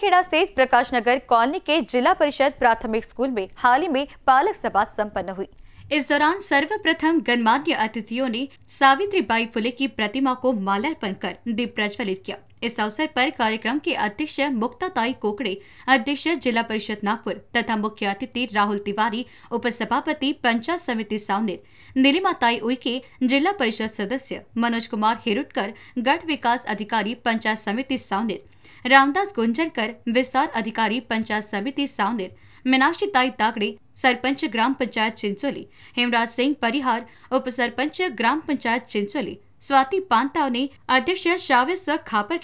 खेड़ा स्थित प्रकाश नगर कॉलोनी के जिला परिषद प्राथमिक स्कूल में हाल ही में बालक सभा सम्पन्न हुई इस दौरान सर्वप्रथम गणमान्य अतिथियों ने सावित्री बाई फुले की प्रतिमा को माल्यार्पण कर दीप प्रज्वलित किया इस अवसर पर कार्यक्रम के अध्यक्ष मुक्ताताई कोकड़े अध्यक्ष जिला परिषद नागपुर तथा मुख्य अतिथि राहुल तिवारी उपसभापति पंचायत समिति सावनेर नीलिमाताई उइके जिला परिषद सदस्य मनोज कुमार हेरुटकर गढ़ विकास अधिकारी पंचायत समिति सावनेर रामदास गुंजरकर विस्तार अधिकारी पंचायत समिति सावनेर मीनाक्षी ताई ताकड़े सरपंच ग्राम पंचायत चिंचोली हेमराज सिंह परिहार उप सरपंच ग्राम पंचायत चिंचोली स्वाति पांताव ने अध्यक्ष श्राव्य स खापर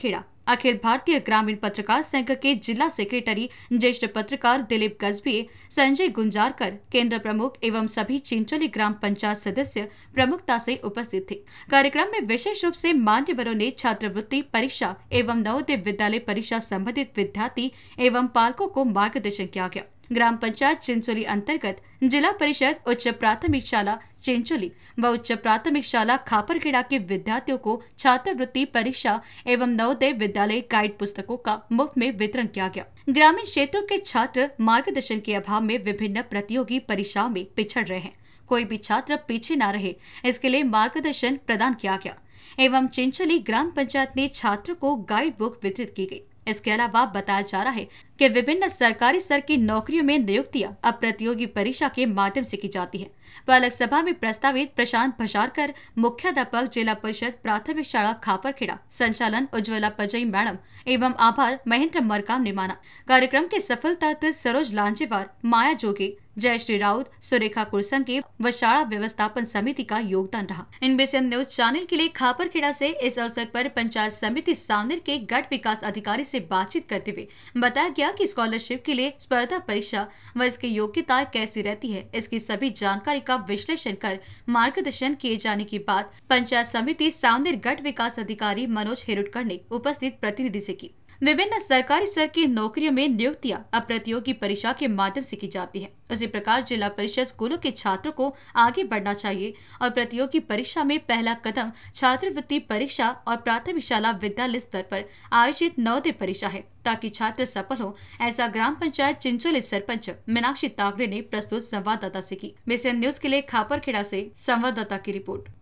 अखिल भारतीय ग्रामीण पत्रकार संघ के जिला सेक्रेटरी ज्येष्ठ पत्रकार दिलीप गजबी संजय गुंजारकर केंद्र प्रमुख एवं सभी चिंचोली ग्राम पंचायत सदस्य प्रमुखता से उपस्थित थे कार्यक्रम में विशेष रूप से मान्यवरों ने छात्रवृत्ति परीक्षा एवं नवोदय विद्यालय परीक्षा संबंधित विद्यार्थी एवं पालकों को मार्गदर्शन किया गया ग्राम पंचायत चिंचोली अंतर्गत जिला परिषद उच्च प्राथमिक शाला चिंचोली व उच्च प्राथमिक शाला खापरखेड़ा के विद्यार्थियों को छात्रवृत्ति परीक्षा एवं नवोदय विद्यालय गाइड पुस्तकों का मुफ्त में वितरण किया गया ग्रामीण क्षेत्रों के छात्र मार्गदर्शन के अभाव में विभिन्न प्रतियोगी परीक्षाओं में पिछड़ रहे हैं कोई भी छात्र पीछे न रहे इसके लिए मार्गदर्शन प्रदान किया गया एवं चिंचोली ग्राम पंचायत ने छात्र को गाइड बुक वितरित की गयी इसके अलावा बताया जा रहा है कि विभिन्न सरकारी स्तर की नौकरियों में नियुक्तियां अब प्रतियोगी परीक्षा के माध्यम से की जाती है बालक सभा में प्रस्तावित प्रशांत भजारकर मुख्याध्यापक जिला परिषद प्राथमिक शाला खापरखेड़ा संचालन उज्ज्वला पजई मैडम एवं आभार महेंद्र मरकाम ने माना कार्यक्रम के सफलता तो सरोज लांजेवार माया जोगी जय श्री राउत सुरेखा के व शाला व्यवस्थापन समिति का योगदान रहा इन इनबेसन न्यूज चैनल के लिए खापरखेड़ा से इस अवसर पर पंचायत समिति सामनेर के गट विकास अधिकारी से बातचीत करते हुए बताया गया कि स्कॉलरशिप के लिए स्पर्धा परीक्षा व इसकी योग्यता कैसी रहती है इसकी सभी जानकारी का विश्लेषण कर मार्गदर्शन किए जाने की बात पंचायत समिति सामनेर गट विकास अधिकारी मनोज हेरुटकर ने उपस्थित प्रतिनिधि ऐसी की विभिन्न सरकारी स्तर की नौकरियों में नियुक्तियां अब प्रतियोगी परीक्षा के माध्यम से की जाती है उसी प्रकार जिला परिषद स्कूलों के छात्रों को आगे बढ़ना चाहिए और प्रतियोगी परीक्षा में पहला कदम छात्रवृत्ति परीक्षा और प्राथमिक शाला विद्यालय स्तर पर आयोजित नवोदय परीक्षा है ताकि छात्र सफल हो ऐसा ग्राम पंचायत चिंचोली सरपंच मीनाक्षी तागड़े ने प्रस्तुत संवाददाता से की बेसन न्यूज के लिए खापर खेड़ा ऐसी संवाददाता की रिपोर्ट